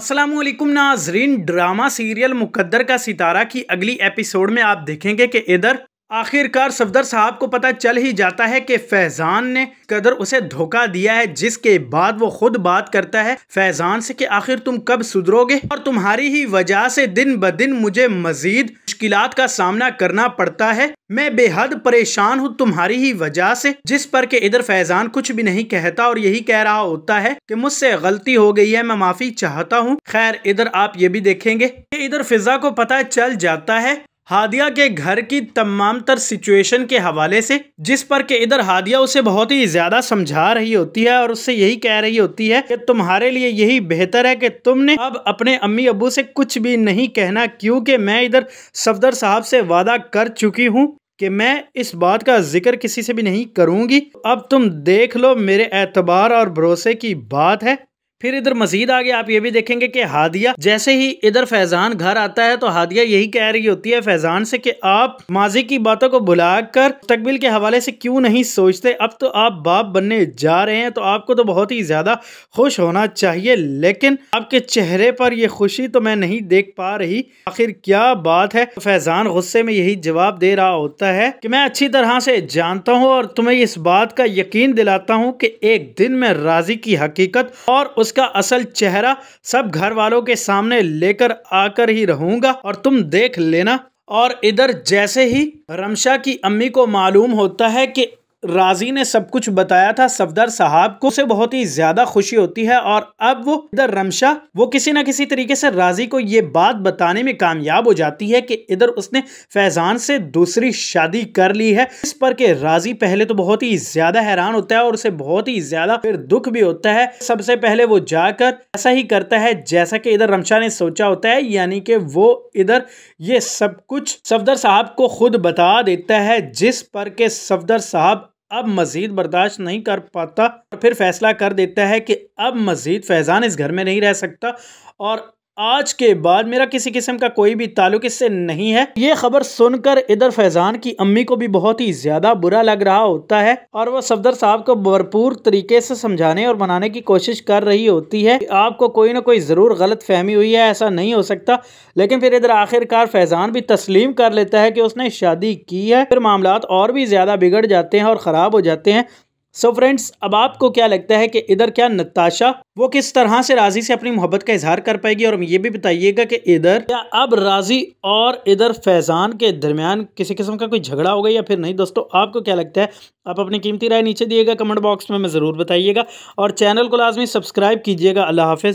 असलम नाजरीन drama serial मुकद्दर का सितारा की अगली एपिसोड में आप देखेंगे कि इधर आखिरकार सफदर साहब को पता चल ही जाता है कि फैज़ान ने कदर उसे धोखा दिया है जिसके बाद वो खुद बात करता है फैज़ान से कि आखिर तुम कब सुधरोगे और तुम्हारी ही वजह से दिन ब दिन मुझे मज़ीद मुश्किल का सामना करना पड़ता है मैं बेहद परेशान हूँ तुम्हारी ही वजह से जिस पर के इधर फैज़ान कुछ भी नहीं कहता और यही कह रहा होता है कि मुझसे गलती हो गई है मैं माफ़ी चाहता हूँ खैर इधर आप ये भी देखेंगे इधर फिज़ा को पता चल जाता है हादिया के घर की तमाम तर सिचुएशन के हवाले से जिस पर के इधर हादिया उसे बहुत ही ज़्यादा समझा रही होती है और उससे यही कह रही होती है कि तुम्हारे लिए यही बेहतर है कि तुमने अब अपने अम्मी अबू से कुछ भी नहीं कहना क्योंकि मैं इधर सफदर साहब से वादा कर चुकी हूँ कि मैं इस बात का जिक्र किसी से भी नहीं करूँगी अब तुम देख लो मेरे एतबार और भरोसे की बात है फिर इधर मजीद आगे आप ये भी देखेंगे कि हादिया जैसे ही इधर फैजान घर आता है तो हादिया यही कह रही होती है फैजान से कि आप माजी की बातों को बुलाकर तकबिल के हवाले से क्यों नहीं सोचते अब तो आप बाप बनने जा रहे हैं तो आपको तो बहुत ही ज़्यादा खुश होना चाहिए लेकिन आपके चेहरे पर यह खुशी तो मैं नहीं देख पा रही आखिर क्या बात है तो फैजान गुस्से में यही जवाब दे रहा होता है कि मैं अच्छी तरह से जानता हूँ और तुम्हें इस बात का यकीन दिलाता हूँ कि एक दिन में राजी की हकीकत और उस उसका असल चेहरा सब घर वालों के सामने लेकर आकर ही रहूंगा और तुम देख लेना और इधर जैसे ही रमशा की अम्मी को मालूम होता है कि राजी ने सब कुछ बताया था सफदर साहब को उसे बहुत ही ज्यादा खुशी होती है और अब वो इधर रमशा वो किसी ना किसी तरीके से राजी को ये बात बताने में कामयाब हो जाती है कि इधर उसने फैजान से दूसरी शादी कर ली है इस पर के राजी पहले तो बहुत ही ज्यादा हैरान होता है और उसे बहुत ही ज्यादा फिर दुख भी होता है सबसे पहले वो जाकर ऐसा ही करता है जैसा कि इधर रमशा ने सोचा होता है यानी कि वो इधर ये सब कुछ सफदर साहब को खुद बता देता है जिस पर के सफदर साहब अब मज़ीद बर्दाश्त नहीं कर पाता और फिर फैसला कर देता है कि अब मज़ीद फैज़ान इस घर में नहीं रह सकता और आज के बाद मेरा किसी किस्म का कोई भी ताल्लुक इससे नहीं है ये खबर सुनकर इधर फैजान की अम्मी को भी बहुत ही ज्यादा बुरा लग रहा होता है और वो सफदर साहब को भरपूर तरीके से समझाने और बनाने की कोशिश कर रही होती है आपको कोई ना कोई ज़रूर गलत फहमी हुई है ऐसा नहीं हो सकता लेकिन फिर इधर आखिरकार फैजान भी तस्लीम कर लेता है कि उसने शादी की है फिर मामला और भी ज़्यादा बिगड़ जाते हैं और ख़राब हो जाते हैं सो so फ्रेंड्स अब आपको क्या लगता है कि इधर क्या नताशा वो किस तरह से राजी से अपनी मोहब्बत का इजहार कर पाएगी और ये भी बताइएगा कि इधर क्या अब राजी और इधर फैजान के दरमियान किसी किस्म का कोई झगड़ा होगा या फिर नहीं दोस्तों आपको क्या लगता है आप अपनी कीमती राय नीचे दिएगा कमेंट बॉक्स में मैं ज़रूर बताइएगा और चैनल को लाजमी सब्सक्राइब कीजिएगा अल्लाह हाफिज़